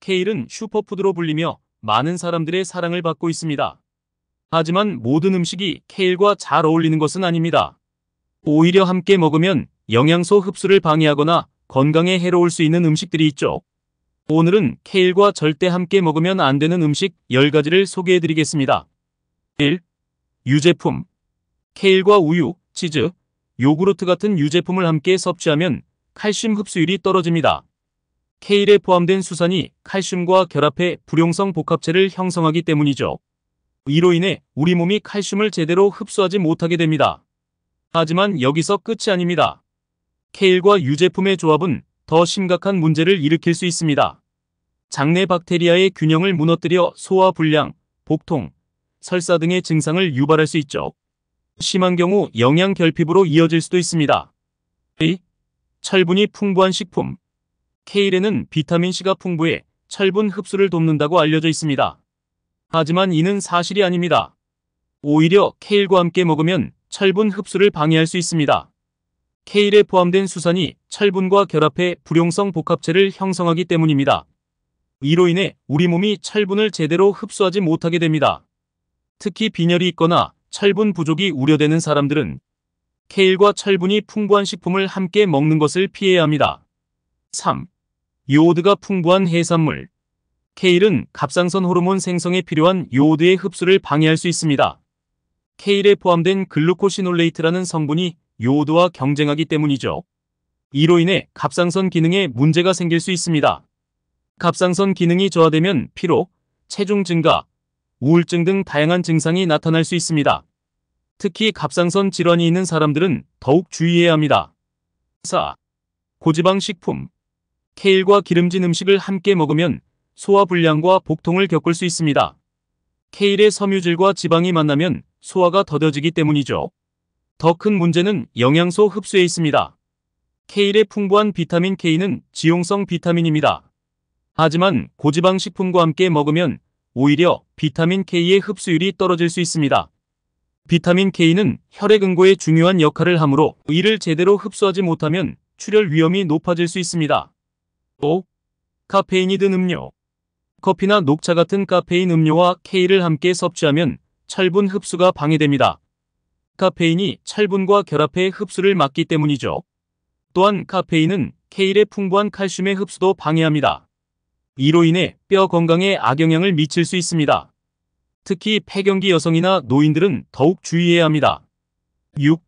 케일은 슈퍼푸드로 불리며 많은 사람들의 사랑을 받고 있습니다. 하지만 모든 음식이 케일과 잘 어울리는 것은 아닙니다. 오히려 함께 먹으면 영양소 흡수를 방해하거나 건강에 해로울 수 있는 음식들이 있죠. 오늘은 케일과 절대 함께 먹으면 안 되는 음식 10가지를 소개해드리겠습니다. 1. 유제품 케일과 우유, 치즈, 요구르트 같은 유제품을 함께 섭취하면 칼슘 흡수율이 떨어집니다. 케일에 포함된 수산이 칼슘과 결합해 불용성 복합체를 형성하기 때문이죠. 이로 인해 우리 몸이 칼슘을 제대로 흡수하지 못하게 됩니다. 하지만 여기서 끝이 아닙니다. 케일과 유제품의 조합은 더 심각한 문제를 일으킬 수 있습니다. 장내 박테리아의 균형을 무너뜨려 소화 불량, 복통, 설사 등의 증상을 유발할 수 있죠. 심한 경우 영양 결핍으로 이어질 수도 있습니다. 이 철분이 풍부한 식품 케일에는 비타민C가 풍부해 철분 흡수를 돕는다고 알려져 있습니다. 하지만 이는 사실이 아닙니다. 오히려 케일과 함께 먹으면 철분 흡수를 방해할 수 있습니다. 케일에 포함된 수산이 철분과 결합해 불용성 복합체를 형성하기 때문입니다. 이로 인해 우리 몸이 철분을 제대로 흡수하지 못하게 됩니다. 특히 빈혈이 있거나 철분 부족이 우려되는 사람들은 케일과 철분이 풍부한 식품을 함께 먹는 것을 피해야 합니다. 3. 요오드가 풍부한 해산물. 케일은 갑상선 호르몬 생성에 필요한 요오드의 흡수를 방해할 수 있습니다. 케일에 포함된 글루코시놀레이트라는 성분이 요오드와 경쟁하기 때문이죠. 이로 인해 갑상선 기능에 문제가 생길 수 있습니다. 갑상선 기능이 저하되면 피로, 체중 증가, 우울증 등 다양한 증상이 나타날 수 있습니다. 특히 갑상선 질환이 있는 사람들은 더욱 주의해야 합니다. 4. 고지방 식품 케일과 기름진 음식을 함께 먹으면 소화불량과 복통을 겪을 수 있습니다. 케일의 섬유질과 지방이 만나면 소화가 더뎌지기 때문이죠. 더 큰 문제는 영양소 흡수에 있습니다. 케일의 풍부한 비타민 K는 지용성 비타민입니다. 하지만 고지방 식품과 함께 먹으면 오히려 비타민 K의 흡수율이 떨어질 수 있습니다. 비타민 K는 혈액 응고에 중요한 역할을 하므로 이를 제대로 흡수하지 못하면 출혈 위험이 높아질 수 있습니다. 또 카페인이 든 음료 커피나 녹차 같은 카페인 음료와 케이를 함께 섭취하면 철분 흡수가 방해됩니다. 카페인이 철분과 결합해 흡수를 막기 때문이죠. 또한 카페인은 케일의 풍부한 칼슘의 흡수도 방해합니다. 이로 인해 뼈 건강에 악영향을 미칠 수 있습니다. 특히 폐경기 여성이나 노인들은 더욱 주의해야 합니다. 6.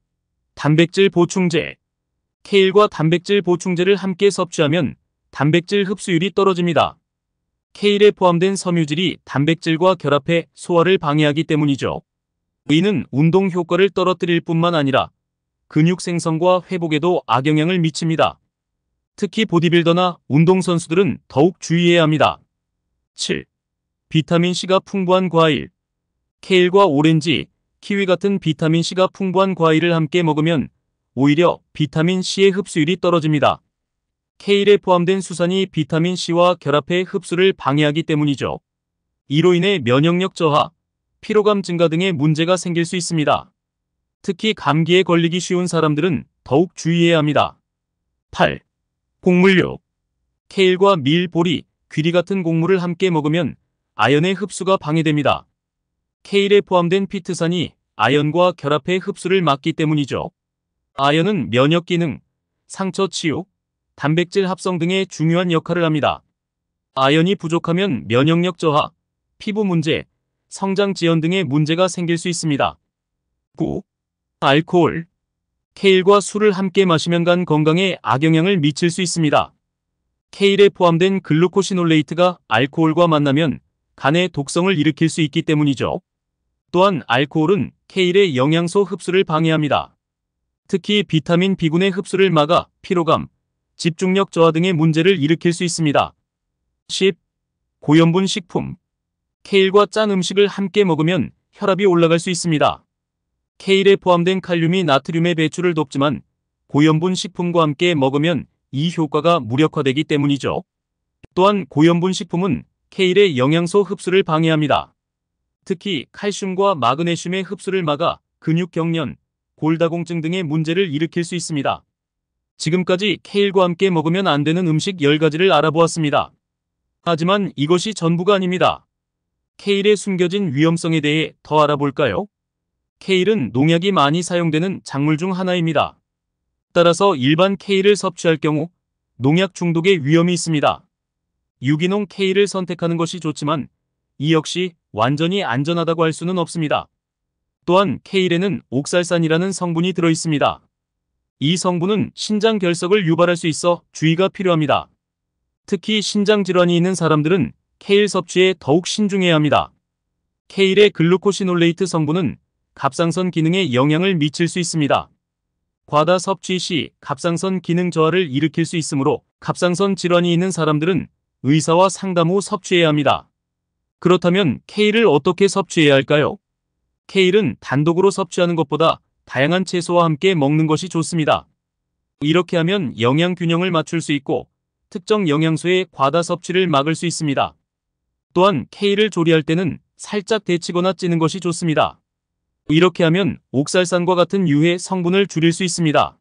단백질 보충제 케일과 단백질 보충제를 함께 섭취하면 단백질 흡수율이 떨어집니다. 케일에 포함된 섬유질이 단백질과 결합해 소화를 방해하기 때문이죠. 이는 운동 효과를 떨어뜨릴 뿐만 아니라 근육 생성과 회복에도 악영향을 미칩니다. 특히 보디빌더나 운동선수들은 더욱 주의해야 합니다. 7. 비타민C가 풍부한 과일 케일과 오렌지, 키위 같은 비타민C가 풍부한 과일을 함께 먹으면 오히려 비타민C의 흡수율이 떨어집니다. 케일에 포함된 수산이 비타민C와 결합해 흡수를 방해하기 때문이죠. 이로 인해 면역력 저하, 피로감 증가 등의 문제가 생길 수 있습니다. 특히 감기에 걸리기 쉬운 사람들은 더욱 주의해야 합니다. 8. 곡물류 케일과 밀, 보리, 귀리 같은 곡물을 함께 먹으면 아연의 흡수가 방해됩니다. 케일에 포함된 피트산이 아연과 결합해 흡수를 막기 때문이죠. 아연은 면역 기능, 상처 치욕 단백질 합성 등에 중요한 역할을 합니다. 아연이 부족하면 면역력 저하, 피부 문제, 성장 지연 등의 문제가 생길 수 있습니다. 9. 알코올 케일과 술을 함께 마시면 간 건강에 악영향을 미칠 수 있습니다. 케일에 포함된 글루코시놀레이트가 알코올과 만나면 간의 독성을 일으킬 수 있기 때문이죠. 또한 알코올은 케일의 영양소 흡수를 방해합니다. 특히 비타민 B군의 흡수를 막아 피로감, 집중력 저하 등의 문제를 일으킬 수 있습니다. 10. 고염분 식품 케일과 짠 음식을 함께 먹으면 혈압이 올라갈 수 있습니다. 케일에 포함된 칼륨이 나트륨의 배출을 돕지만 고염분 식품과 함께 먹으면 이 효과가 무력화되기 때문이죠. 또한 고염분 식품은 케일의 영양소 흡수를 방해합니다. 특히 칼슘과 마그네슘의 흡수를 막아 근육 경련, 골다공증 등의 문제를 일으킬 수 있습니다. 지금까지 케일과 함께 먹으면 안 되는 음식 10가지를 알아보았습니다. 하지만 이것이 전부가 아닙니다. 케일의 숨겨진 위험성에 대해 더 알아볼까요? 케일은 농약이 많이 사용되는 작물 중 하나입니다. 따라서 일반 케일을 섭취할 경우 농약 중독의 위험이 있습니다. 유기농 케일을 선택하는 것이 좋지만 이 역시 완전히 안전하다고 할 수는 없습니다. 또한 케일에는 옥살산이라는 성분이 들어있습니다. 이 성분은 신장 결석을 유발할 수 있어 주의가 필요합니다. 특히 신장 질환이 있는 사람들은 케일 섭취에 더욱 신중해야 합니다. 케일의 글루코시놀레이트 성분은 갑상선 기능에 영향을 미칠 수 있습니다. 과다 섭취 시 갑상선 기능 저하를 일으킬 수 있으므로 갑상선 질환이 있는 사람들은 의사와 상담 후 섭취해야 합니다. 그렇다면 케일을 어떻게 섭취해야 할까요? 케일은 단독으로 섭취하는 것보다 다양한 채소와 함께 먹는 것이 좋습니다. 이렇게 하면 영양 균형을 맞출 수 있고 특정 영양소의 과다 섭취를 막을 수 있습니다. 또한 케일을 조리할 때는 살짝 데치거나 찌는 것이 좋습니다. 이렇게 하면 옥살산과 같은 유해 성분을 줄일 수 있습니다.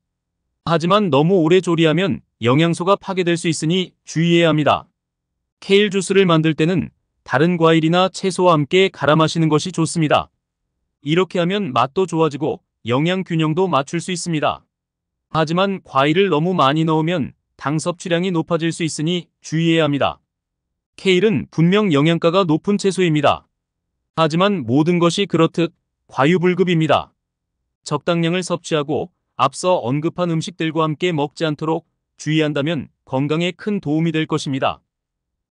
하지만 너무 오래 조리하면 영양소가 파괴될 수 있으니 주의해야 합니다. 케일 주스를 만들 때는 다른 과일이나 채소와 함께 갈아 마시는 것이 좋습니다. 이렇게 하면 맛도 좋아지고 영양 균형도 맞출 수 있습니다. 하지만 과일을 너무 많이 넣으면 당 섭취량이 높아질 수 있으니 주의해야 합니다. 케일은 분명 영양가가 높은 채소입니다. 하지만 모든 것이 그렇듯 과유불급입니다. 적당량을 섭취하고 앞서 언급한 음식들과 함께 먹지 않도록 주의한다면 건강에 큰 도움이 될 것입니다.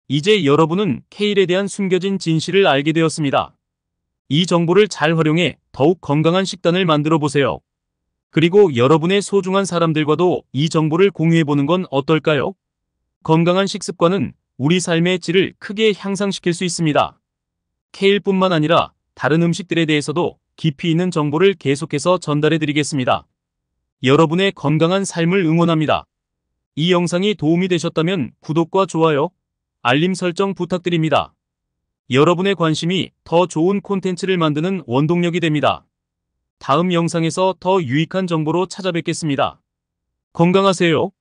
이제 여러분은 케일에 대한 숨겨진 진실을 알게 되었습니다. 이 정보를 잘 활용해 더욱 건강한 식단을 만들어 보세요. 그리고 여러분의 소중한 사람들과도 이 정보를 공유해보는 건 어떨까요? 건강한 식습관은 우리 삶의 질을 크게 향상시킬 수 있습니다. 케일뿐만 아니라 다른 음식들에 대해서도 깊이 있는 정보를 계속해서 전달해드리겠습니다. 여러분의 건강한 삶을 응원합니다. 이 영상이 도움이 되셨다면 구독과 좋아요, 알림 설정 부탁드립니다. 여러분의 관심이 더 좋은 콘텐츠를 만드는 원동력이 됩니다. 다음 영상에서 더 유익한 정보로 찾아뵙겠습니다. 건강하세요.